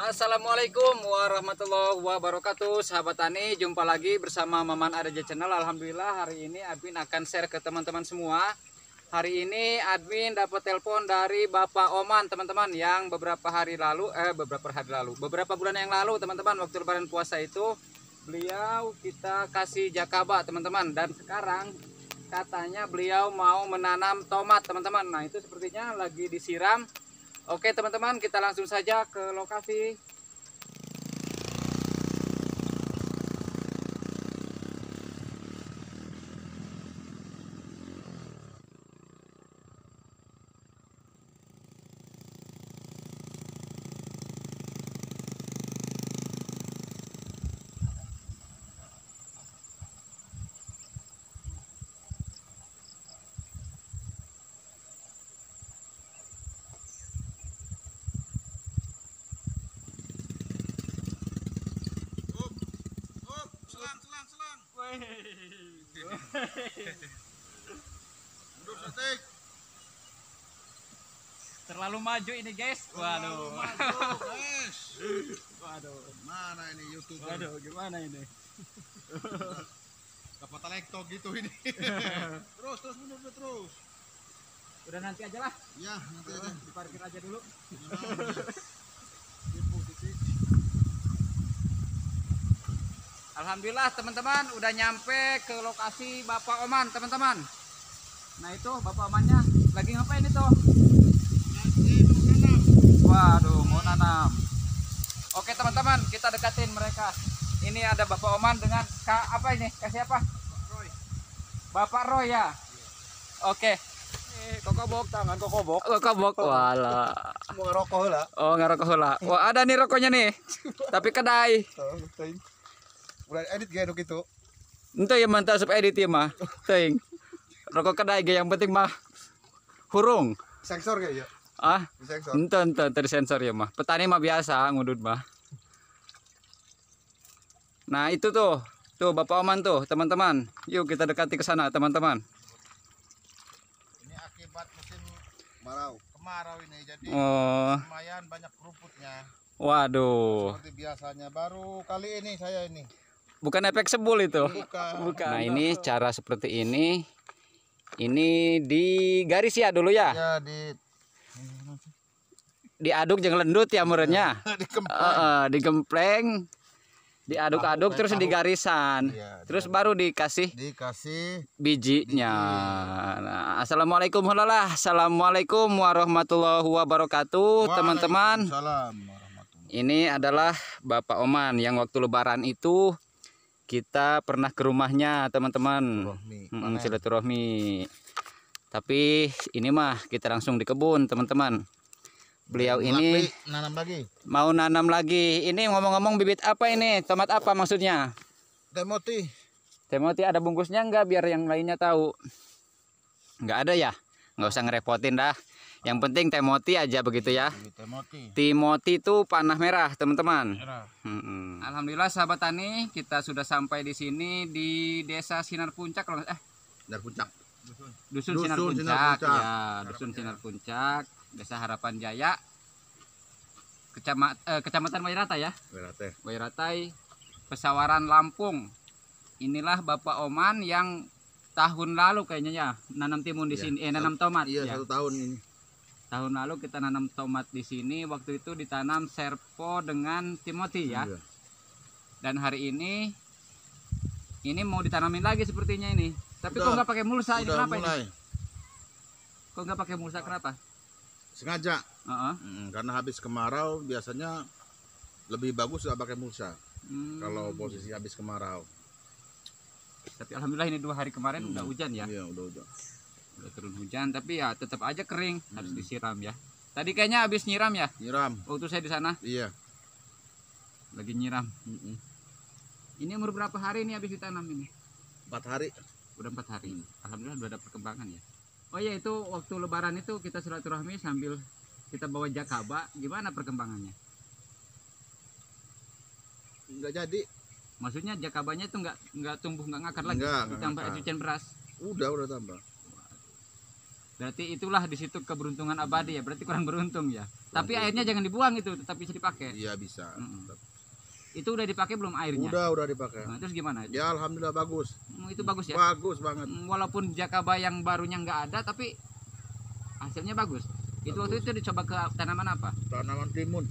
Assalamualaikum warahmatullahi wabarakatuh Sahabat Tani, jumpa lagi bersama Maman Adaja Channel Alhamdulillah hari ini admin akan share ke teman-teman semua Hari ini admin dapat telepon dari Bapak Oman teman-teman Yang beberapa hari lalu, eh beberapa hari lalu Beberapa bulan yang lalu teman-teman waktu lebaran puasa itu Beliau kita kasih jakaba teman-teman Dan sekarang katanya beliau mau menanam tomat teman-teman Nah itu sepertinya lagi disiram Oke teman-teman kita langsung saja ke lokasi Mundur setik. Terlalu maju ini guys. Waduh. Terlalu maju guys. Waduh. Mana ini YouTuber? Waduh, gimana ini? Dapat lektok gitu ini. terus terus mundur terus. Udah nanti aja lah. ya nanti aja. Diparkir aja dulu. Iya. Alhamdulillah teman-teman udah nyampe ke lokasi Bapak Oman teman-teman. Nah itu Bapak Omannya lagi ngapain itu? Waduh mau nanam. Oke teman-teman kita dekatin mereka. Ini ada Bapak Oman dengan Kak apa ini? Kak siapa? Roy. Bapak Roy ya. Oke. Eh, kokobok tangan kokobok. Kokobok wala. Mau ngerokok lah. Oh ngerokok lah. Wah ada nih rokoknya nih. Tapi kedai udah edit gaya itu. Entah ya mantap sub edit ya mah. Ting. Rokok kedai gaya yang penting mah hurung. Sensor gaya ya. Ah? Sensor. Entah ente sensor ya mah. Petani mah biasa ngudut mah. Nah, itu tuh. Tuh Bapak Oman tuh, teman-teman. Yuk kita dekati ke sana, teman-teman. Ini akibat musim kemarau. Kemarau ini jadi oh. lumayan banyak rumputnya. Waduh. Seperti biasanya baru kali ini saya ini bukan efek sebul itu bukan. bukan nah ini cara seperti ini ini di garis ya dulu ya, ya di diaduk jangan lendut ya muridnya digempleng, uh, diaduk-aduk terus di garisan ya, terus diaduk. baru dikasih dikasih bijinya biji. nah, assalamualaikum halalah assalamualaikum warahmatullahi wabarakatuh teman-teman ini adalah bapak Oman yang waktu lebaran itu kita pernah ke rumahnya teman-teman hmm, silaturahmi tapi ini mah kita langsung di kebun teman-teman beliau ini nanam lagi. mau nanam lagi ini ngomong-ngomong bibit apa ini tomat apa maksudnya temoti temoti ada bungkusnya enggak biar yang lainnya tahu enggak ada ya nggak usah ngerepotin dah yang penting Temoti aja begitu ya. Iya, Temoti. Timoti itu panah merah, teman-teman. Hmm. Alhamdulillah sahabat tani, kita sudah sampai di sini di Desa Sinar Puncak kalau eh Sinar Puncak. Dusun, Sinar, Puncak. Ya, Dusun Sinar Puncak, Desa Harapan Jaya. Kecamat, eh, Kecamatan Wairata ya. Wairata. Wairatai, Pesawaran Lampung. Inilah Bapak Oman yang tahun lalu kayaknya ya nanam timun di ya, sini eh nanam tomat iya ya. satu tahun ini tahun lalu kita nanam tomat di sini waktu itu ditanam serpo dengan timoti ya iya. dan hari ini ini mau ditanamin lagi sepertinya ini tapi udah, kok nggak pakai mulsa ini kenapa mulai. ini kok nggak pakai mulsa kenapa sengaja uh -uh. Hmm, karena habis kemarau biasanya lebih bagus nggak pakai mulsa hmm. kalau posisi habis kemarau tapi alhamdulillah ini dua hari kemarin hmm. udah hujan ya iya udah hujan udah turun hujan tapi ya tetap aja kering hmm. harus disiram ya tadi kayaknya habis nyiram ya nyiram waktu saya di sana iya lagi nyiram mm -mm. ini umur berapa hari ini habis ditanam ini empat hari udah empat hari hmm. alhamdulillah udah ada perkembangan ya oh ya itu waktu lebaran itu kita silaturahmi sambil kita bawa jakaba gimana perkembangannya nggak jadi maksudnya jakabanya itu nggak nggak tumbuh nggak ngakar lagi enggak, ditambah cucian beras udah udah tambah Berarti itulah di situ keberuntungan abadi ya. Berarti kurang beruntung ya. Kurang Tapi airnya jangan dibuang itu, tetap bisa dipakai. Iya bisa. Mm -mm. Itu udah dipakai belum airnya? Udah, udah dipakai. Nah, terus gimana? Ya alhamdulillah bagus. Mm, itu bagus ya. Bagus banget. Mm, walaupun Jakaba yang barunya nggak ada tapi hasilnya bagus. bagus. Itu waktu itu dicoba ke tanaman apa? Tanaman timun.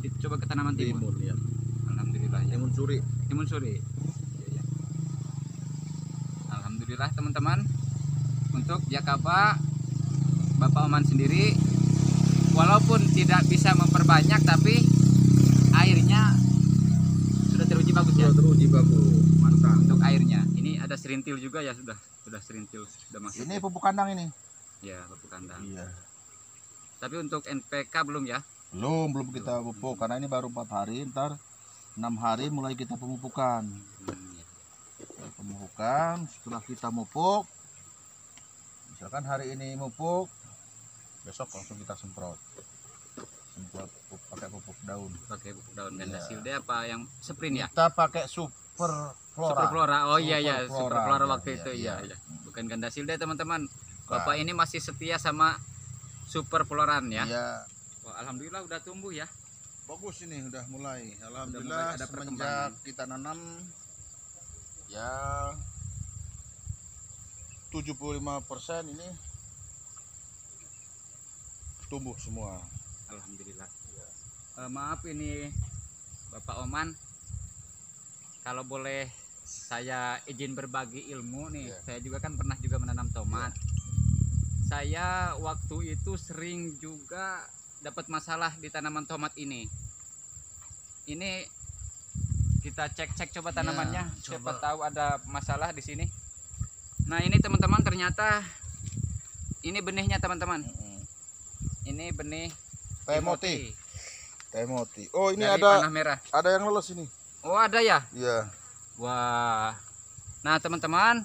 Dicoba ke tanaman timun. Timun ya. Alhamdulillah ya. Timun suri. Timun suri. Ya, ya. Alhamdulillah teman-teman untuk Jakaba Bapak Oman sendiri walaupun tidak bisa memperbanyak tapi airnya sudah teruji bagus ya. teruji bagus. Mantap. Untuk airnya. Ini ada serintil juga ya sudah sudah serintil sudah masuk. Ini pupuk kandang ini. Ya, pupuk kandang. Iya. Tapi untuk NPK belum ya? Belum, belum kita pupuk karena ini baru empat hari, ntar enam hari mulai kita pemupukan. Hmm, ya. Pemupukan, setelah kita pupuk misalkan hari ini mupuk besok langsung kita semprot semprot pupuk, pakai pupuk daun pakai pupuk daun dan ya. dia apa yang sprint ya kita pakai super flora super flora oh super iya iya super flora waktu ya, itu iya iya, iya, iya. bukan ganda silda teman-teman bapak nah. ini masih setia sama super floran ya iya. Wah, alhamdulillah udah tumbuh ya bagus ini udah mulai alhamdulillah udah mulai ada semenjak kita nanam ya 75% ini tumbuh semua. Alhamdulillah. Ya. Uh, maaf ini Bapak Oman, kalau boleh saya izin berbagi ilmu nih. Ya. Saya juga kan pernah juga menanam tomat. Ya. Saya waktu itu sering juga dapat masalah di tanaman tomat ini. Ini kita cek-cek coba iya, tanamannya, coba. siapa tahu ada masalah di sini. Nah ini teman-teman ternyata ini benihnya teman-teman. Ini benih temoti. Temoti. Oh ini Dari ada panah merah. Ada yang lolos ini. Oh ada ya? Iya. Wah. Nah teman-teman,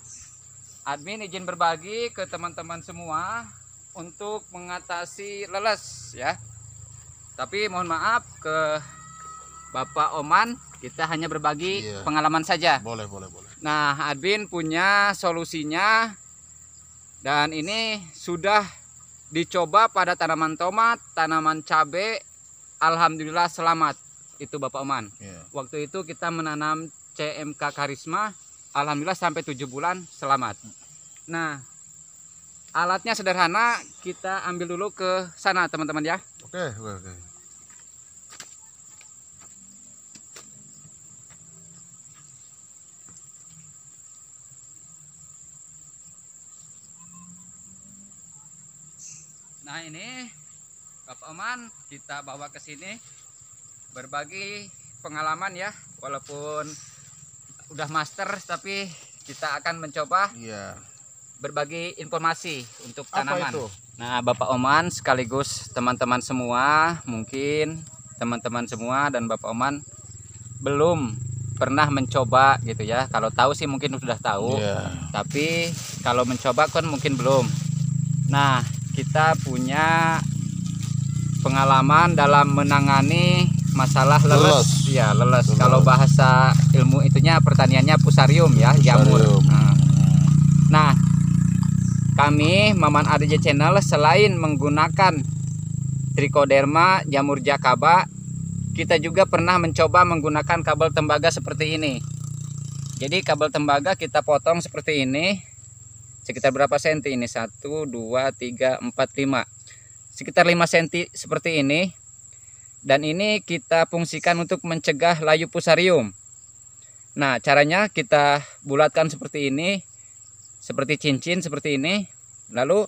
admin izin berbagi ke teman-teman semua untuk mengatasi leles ya. Tapi mohon maaf ke Bapak Oman kita hanya berbagi iya. pengalaman saja. Boleh, boleh, boleh. Nah, admin punya solusinya dan ini sudah dicoba pada tanaman tomat, tanaman cabe. Alhamdulillah selamat itu Bapak Oman. Iya. Waktu itu kita menanam CMK Karisma, alhamdulillah sampai 7 bulan selamat. Nah, alatnya sederhana, kita ambil dulu ke sana teman-teman ya. Oke, oke, oke. ini Bapak Oman kita bawa ke sini berbagi pengalaman ya walaupun udah master tapi kita akan mencoba iya. berbagi informasi untuk tanaman. Nah Bapak Oman sekaligus teman-teman semua mungkin teman-teman semua dan Bapak Oman belum pernah mencoba gitu ya kalau tahu sih mungkin sudah tahu yeah. tapi kalau mencoba kan mungkin belum nah kita punya pengalaman dalam menangani masalah leles, leles. ya leles. leles kalau bahasa ilmu itunya pertaniannya pusarium ya pusarium. jamur nah. nah kami Maman ADJ Channel selain menggunakan trichoderma jamur jakaba kita juga pernah mencoba menggunakan kabel tembaga seperti ini jadi kabel tembaga kita potong seperti ini sekitar berapa senti ini satu dua tiga empat lima sekitar lima senti seperti ini dan ini kita fungsikan untuk mencegah layu pusarium nah caranya kita bulatkan seperti ini seperti cincin seperti ini lalu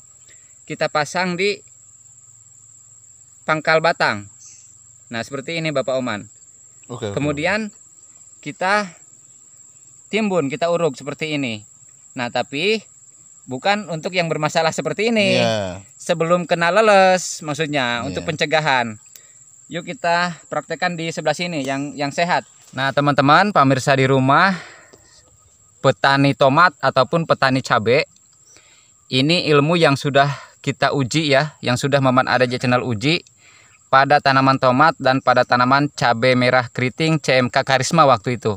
kita pasang di pangkal batang nah seperti ini Bapak Oman Oke, kemudian kita timbun kita uruk seperti ini nah tapi bukan untuk yang bermasalah seperti ini. Yeah. Sebelum kena leles maksudnya yeah. untuk pencegahan. Yuk kita praktekkan di sebelah sini yang yang sehat. Nah, teman-teman pemirsa di rumah petani tomat ataupun petani cabe ini ilmu yang sudah kita uji ya, yang sudah Maman di Channel uji pada tanaman tomat dan pada tanaman cabai merah keriting CMK Karisma waktu itu.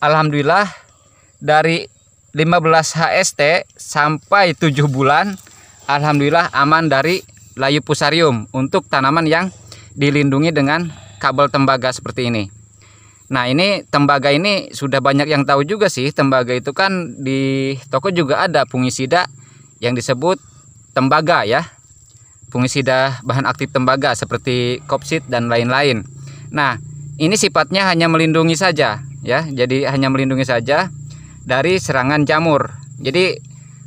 Alhamdulillah dari 15 HST sampai 7 bulan Alhamdulillah aman dari layu pusarium untuk tanaman yang dilindungi dengan kabel tembaga seperti ini Nah ini tembaga ini sudah banyak yang tahu juga sih tembaga itu kan di toko juga ada fungisida yang disebut tembaga ya fungisida bahan aktif tembaga seperti kopsit dan lain-lain. Nah ini sifatnya hanya melindungi saja ya jadi hanya melindungi saja dari serangan jamur. Jadi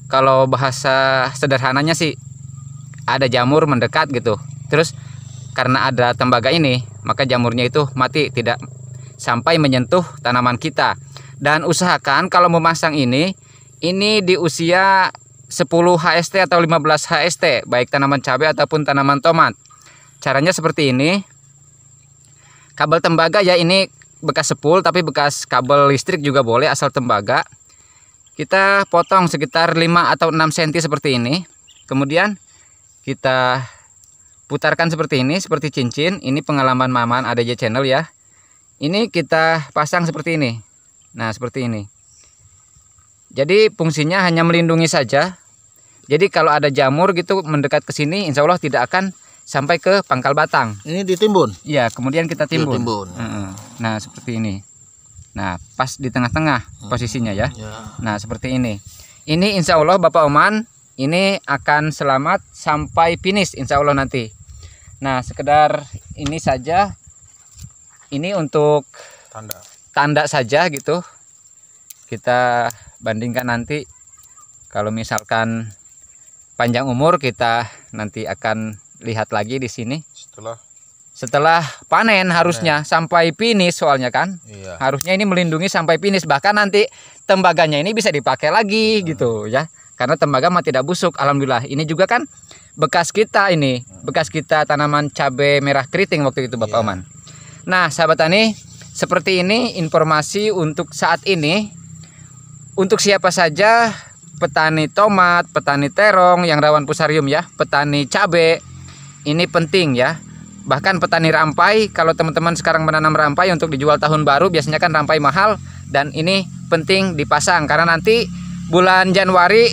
kalau bahasa sederhananya sih ada jamur mendekat gitu. Terus karena ada tembaga ini, maka jamurnya itu mati tidak sampai menyentuh tanaman kita. Dan usahakan kalau memasang ini ini di usia 10 HST atau 15 HST, baik tanaman cabai ataupun tanaman tomat. Caranya seperti ini. Kabel tembaga ya ini bekas sepul tapi bekas kabel listrik juga boleh asal tembaga kita potong sekitar 5 atau 6 cm seperti ini kemudian kita putarkan seperti ini seperti cincin ini pengalaman maman ada aja channel ya ini kita pasang seperti ini nah seperti ini jadi fungsinya hanya melindungi saja jadi kalau ada jamur gitu mendekat ke sini insya Allah tidak akan sampai ke pangkal batang. Ini ditimbun. Iya, kemudian kita timbun. timbun. Nah, seperti ini. Nah, pas di tengah-tengah posisinya ya. ya. Nah, seperti ini. Ini insya Allah Bapak Oman ini akan selamat sampai finish insya Allah nanti. Nah, sekedar ini saja. Ini untuk tanda. Tanda saja gitu. Kita bandingkan nanti kalau misalkan panjang umur kita nanti akan lihat lagi di sini setelah setelah panen harusnya sampai finish soalnya kan iya. harusnya ini melindungi sampai finish bahkan nanti tembaganya ini bisa dipakai lagi hmm. gitu ya karena tembaga mah tidak busuk alhamdulillah ini juga kan bekas kita ini bekas kita tanaman cabai merah keriting waktu itu Bapak iya. Oman nah sahabat tani seperti ini informasi untuk saat ini untuk siapa saja petani tomat, petani terong yang rawan pusarium ya, petani cabai. Ini penting ya. Bahkan petani rampai, kalau teman-teman sekarang menanam rampai untuk dijual tahun baru, biasanya kan rampai mahal dan ini penting dipasang karena nanti bulan Januari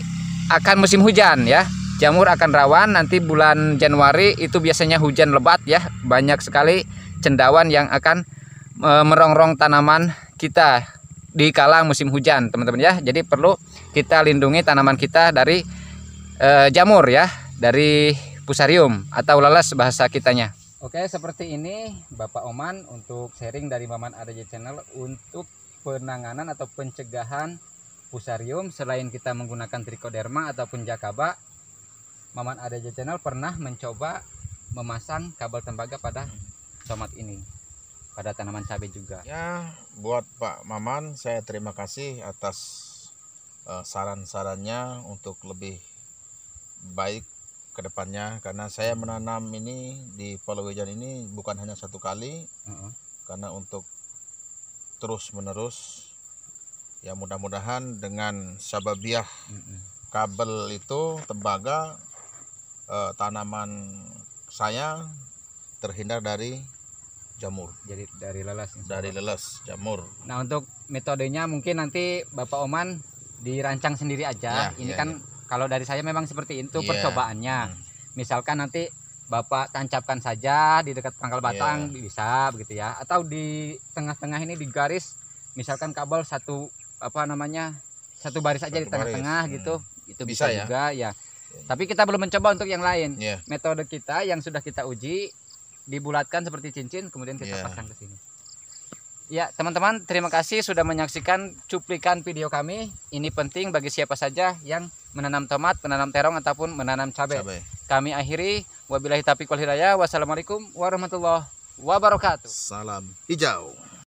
akan musim hujan ya. Jamur akan rawan nanti bulan Januari itu biasanya hujan lebat ya, banyak sekali cendawan yang akan e, merongrong tanaman kita di kala musim hujan, teman-teman ya. Jadi perlu kita lindungi tanaman kita dari e, jamur ya, dari pusarium atau lalas bahasa kitanya. Oke, seperti ini Bapak Oman untuk sharing dari Maman ADJ Channel untuk penanganan atau pencegahan pusarium selain kita menggunakan trikoderma ataupun jakaba. Maman ADJ Channel pernah mencoba memasang kabel tembaga pada tomat ini pada tanaman cabai juga. Ya, buat Pak Maman saya terima kasih atas uh, saran-sarannya untuk lebih baik kedepannya karena saya hmm. menanam ini di Palawijan ini bukan hanya satu kali uh hmm. -huh. karena untuk terus menerus ya mudah-mudahan dengan sababiah uh hmm. -huh. kabel itu tembaga eh, tanaman saya terhindar dari jamur. Jadi dari lelas. Dari lelas jamur. Nah untuk metodenya mungkin nanti Bapak Oman dirancang sendiri aja. Ya, ini ya, kan ya kalau dari saya memang seperti itu yeah. percobaannya. Hmm. Misalkan nanti Bapak tancapkan saja di dekat pangkal batang yeah. bisa begitu ya. Atau di tengah-tengah ini di garis misalkan kabel satu apa namanya? satu baris saja di tengah-tengah hmm. gitu. Itu bisa, bisa ya? juga ya. Iya. Tapi kita belum mencoba untuk yang lain. Yeah. Metode kita yang sudah kita uji dibulatkan seperti cincin kemudian kita yeah. pasang ke sini. Ya, teman-teman, terima kasih sudah menyaksikan cuplikan video kami. Ini penting bagi siapa saja yang menanam tomat, menanam terong ataupun menanam cabai. cabai. Kami akhiri wabillahi taufiq wal hidayah. Wassalamualaikum warahmatullahi wabarakatuh. Salam hijau.